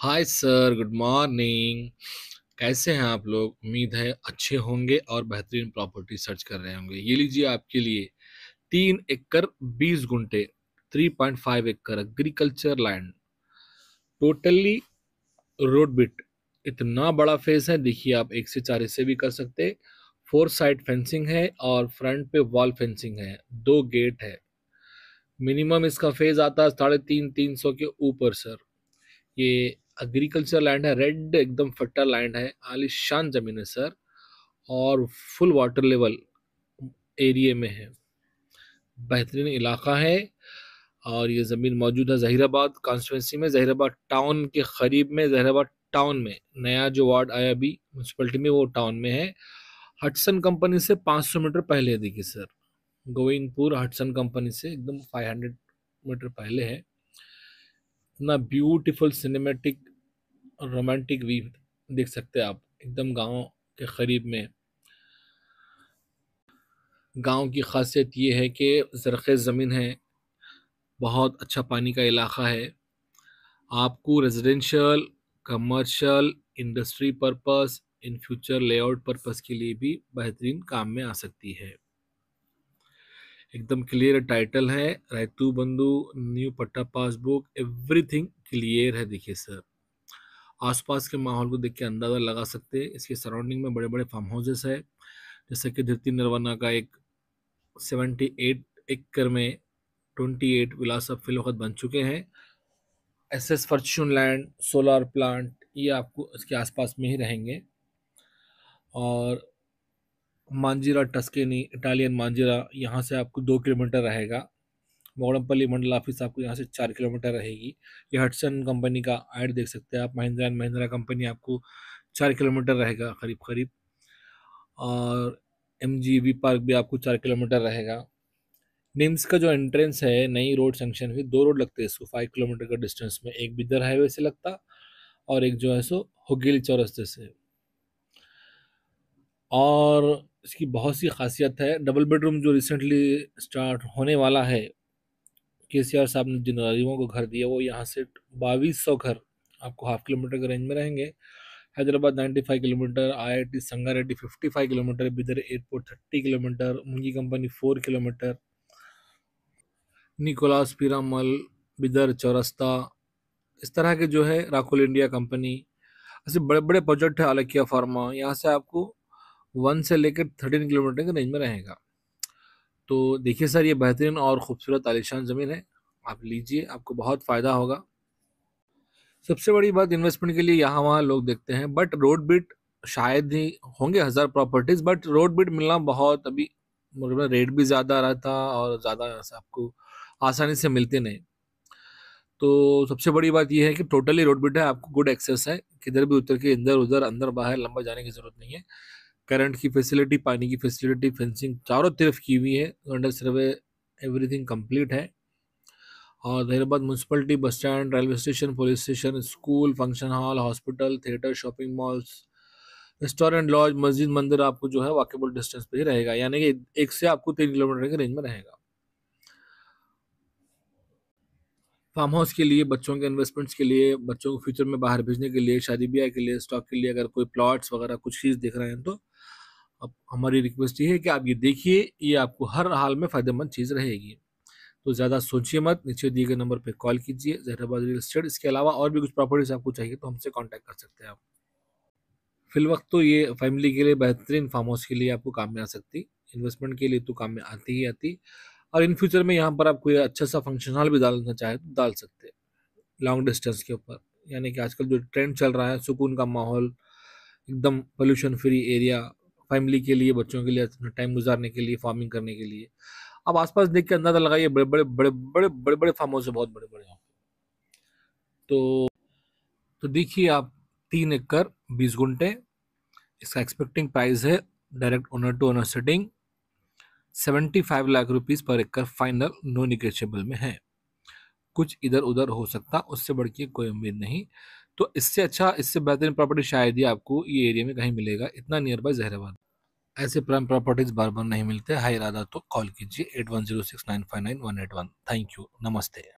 hi sir good morning कैसे हैं आप लोग उम्मीद है अच्छे होंगे और बेहतरीन प्रॉपर्टी सर्च कर रहे होंगे ये लीजिए आपके लिए तीन एकड़ बीस गुंटे थ्री पॉइंट फाइव एकड़ एग्रीकल्चर लैंड टोटली रोड बिट इतना बड़ा फेस है देखिए आप एक से चार हिस्से भी कर सकते फोर साइड फेंसिंग है और फ्रंट पे वॉल फेंसिंग है दो गेट है मिनिमम इसका फेज आता है साढ़े तीन तीन सौ के ऊपर सर ये एग्रीकल्चर लैंड है रेड एकदम फटा लैंड है आलिशान ज़मीन है सर और फुल वाटर लेवल एरिए में है बेहतरीन इलाका है और ये ज़मीन मौजूद है जहीराबाद कॉन्स्टिटेंसी में जहीराबाद टाउन के करीब में जहीराबाद टाउन में नया जो वार्ड आया अभी म्यूनसिपलिटी में वो टाउन में है हटसन कंपनी से 500 मीटर पहले देखिए सर गोविंदपुर हटसन कंपनी से एकदम 500 मीटर पहले है इतना ब्यूटीफुल सिनेमेटिक और रोमांटिक व्यू देख सकते हैं आप एकदम गाँव के करीब में गांव की खासियत ये है कि जरख़ेज़ ज़मीन है बहुत अच्छा पानी का इलाका है आपको residential commercial industry purpose in future layout purpose के लिए भी बेहतरीन काम में आ सकती है एकदम क्लियर टाइटल है रायतू बंधु न्यू पट्टा पासबुक एवरीथिंग क्लियर है देखिए सर आसपास के माहौल को देख के अंदाज़ा लगा सकते हैं इसके सराउंडिंग में बड़े बड़े फार्म हाउसेस है जैसे कि धरती नरवाना का एक सेवेंटी एट एकड़ में ट्वेंटी एट विलास फिलोखत बन चुके हैं S S Fortune Land solar plant ये आपको इसके आसपास में ही रहेंगे और मांजीरा टस्केनी इटालियन मांजीरा यहाँ से आपको दो किलोमीटर रहेगा मोगड़मपल्ली मंडल ऑफिस आपको यहाँ से चार किलोमीटर रहेगी ये हटसन कंपनी का ऐड देख सकते हैं आप महिंद्रा एंड महिंद्रा कंपनी आपको चार किलोमीटर रहेगा करीब करीब और एम जी बी पार्क भी आपको चार किलोमीटर रहेगा निम्स का जो एंट्रेंस है नई रोड सेंक्शन हुई दो रोड लगते हैं इसको फाइव किलोमीटर का डिस्टेंस में एक बिदर हाईवे से लगता और एक जो है सो होगी चौरस्ते से और इसकी बहुत सी खासियत है डबल बेडरूम जो रिसेंटली स्टार्ट होने वाला है के सी आर साहब ने जिन गरीबों को घर दिया वो यहाँ से बाईस सौ घर आपको हाफ किलोमीटर के रेंज में रहेंगे Hyderabad ninety five kilometre I I T Sangareddy five kilometre Bidar airport thirty kilometre मुंगी company four kilometre Nicholas Piramal Bidar चौरस्ता इस तरह के जो है राकुल इंडिया कंपनी ऐसे बड़े बड़े प्रोजेक्ट है अलकिया फार्मा यहाँ से आपको वन से लेकर थर्टीन किलोमीटर के रेंज में रहेगा तो देखिए सर ये बेहतरीन और ख़ूबसूरत आलिशान ज़मीन है आप लीजिए आपको बहुत फ़ायदा होगा सबसे बड़ी बात इन्वेस्टमेंट के लिए यहाँ वहाँ लोग देखते हैं बट रोड बिट शायद ही होंगे हज़ार प्रॉपर्टीज़ बट रोड बिट मिलना बहुत अभी मतलब रेट भी ज़्यादा आ रहा था और ज़्यादा आपको आसानी से मिलते नहीं तो सबसे बड़ी बात यह है कि टोटली रोड बिट है आपको गुड एक्सेस है किधर भी उतर के इधर उधर अंदर बाहर लंबा जाने की ज़रूरत नहीं है करंट की फैसिलिटी पानी की फैसिलिटी फेंसिंग चारों तरफ की हुई है अंडर सर्वे एवरीथिंग कंप्लीट है और Hyderabad municipality bus stand railway station police station school function hall hospital theatre shopping malls restaurant lodge मस्जिद मंदिर आपको जो है वॉकेबल डिस्टेंस पे ही रहेगा यानी कि एक से आपको तीन किलोमीटर के रेंज में रहेगा फार्म हाउस के लिए बच्चों के इन्वेस्टमेंट्स के लिए बच्चों को फ्यूचर में बाहर भेजने के लिए शादी ब्याह के लिए स्टॉक के लिए अगर कोई प्लॉट्स वगैरह कुछ चीज़ देख रहे हैं तो अब हमारी रिक्वेस्ट ये है कि आप ये देखिए ये आपको हर हाल में फ़ायदेमंद चीज़ रहेगी तो ज़्यादा सोचिए मत नीचे दिए गए नंबर पर कॉल कीजिए जहराबाद रियल स्टेट इसके अलावा और भी कुछ प्रॉपर्टीज़ आपको चाहिए तो हमसे कॉन्टैक्ट कर सकते हैं आप फिलवक्त तो ये फैमिली के लिए बेहतरीन फार्म हाउस के लिए आपको काम में आ सकती इन्वेस्टमेंट के लिए तो काम में आती ही आती और इन फ्यूचर में यहाँ पर आप कोई अच्छा सा फंक्शन हॉल भी डालना चाहे तो डाल सकते लॉन्ग डिस्टेंस के ऊपर यानी कि आजकल जो ट्रेंड चल रहा है सुकून का माहौल एकदम पोल्यूशन फ्री एरिया फैमिली के लिए बच्चों के लिए टाइम गुजारने के लिए फार्मिंग करने के लिए अब आसपास देख के अंदाजा लगाइए बड़े बड़े बड़े बड़े बड़े बड़े फार्म हाउस बहुत बड़े बड़े तो तो देखिए आप तीन एकड़ बीस घंटे इसका एक्सपेक्टिंग प्राइस है direct owner to owner setting seventy five lakh rupees पर एकड़ फाइनल नो निगेशियबल में है कुछ इधर उधर हो सकता उससे बढ़ के कोई उम्मीद नहीं तो इससे अच्छा इससे बेहतरीन प्रॉपर्टी शायद ही आपको ये एरिया में कहीं मिलेगा इतना नियर बाय जहराबाद ऐसे प्राइम प्रॉपर्टीज बार बार नहीं मिलते हाई इरादा तो कॉल कीजिए eight one zero six nine five nine one eight one thank you नमस्ते